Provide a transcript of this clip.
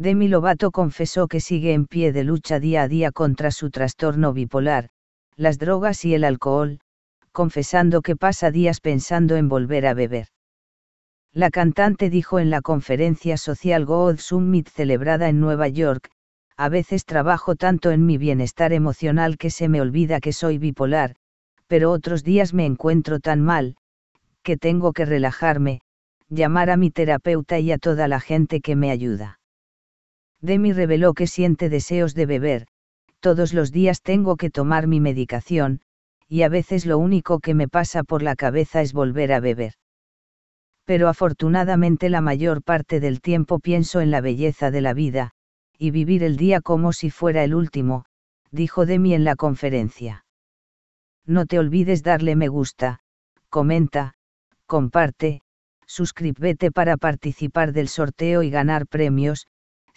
Demi Lovato confesó que sigue en pie de lucha día a día contra su trastorno bipolar, las drogas y el alcohol, confesando que pasa días pensando en volver a beber. La cantante dijo en la conferencia social Gold Summit celebrada en Nueva York, a veces trabajo tanto en mi bienestar emocional que se me olvida que soy bipolar, pero otros días me encuentro tan mal, que tengo que relajarme, llamar a mi terapeuta y a toda la gente que me ayuda. Demi reveló que siente deseos de beber, todos los días tengo que tomar mi medicación, y a veces lo único que me pasa por la cabeza es volver a beber. Pero afortunadamente la mayor parte del tiempo pienso en la belleza de la vida, y vivir el día como si fuera el último, dijo Demi en la conferencia. No te olvides darle me gusta, comenta, comparte, suscríbete para participar del sorteo y ganar premios,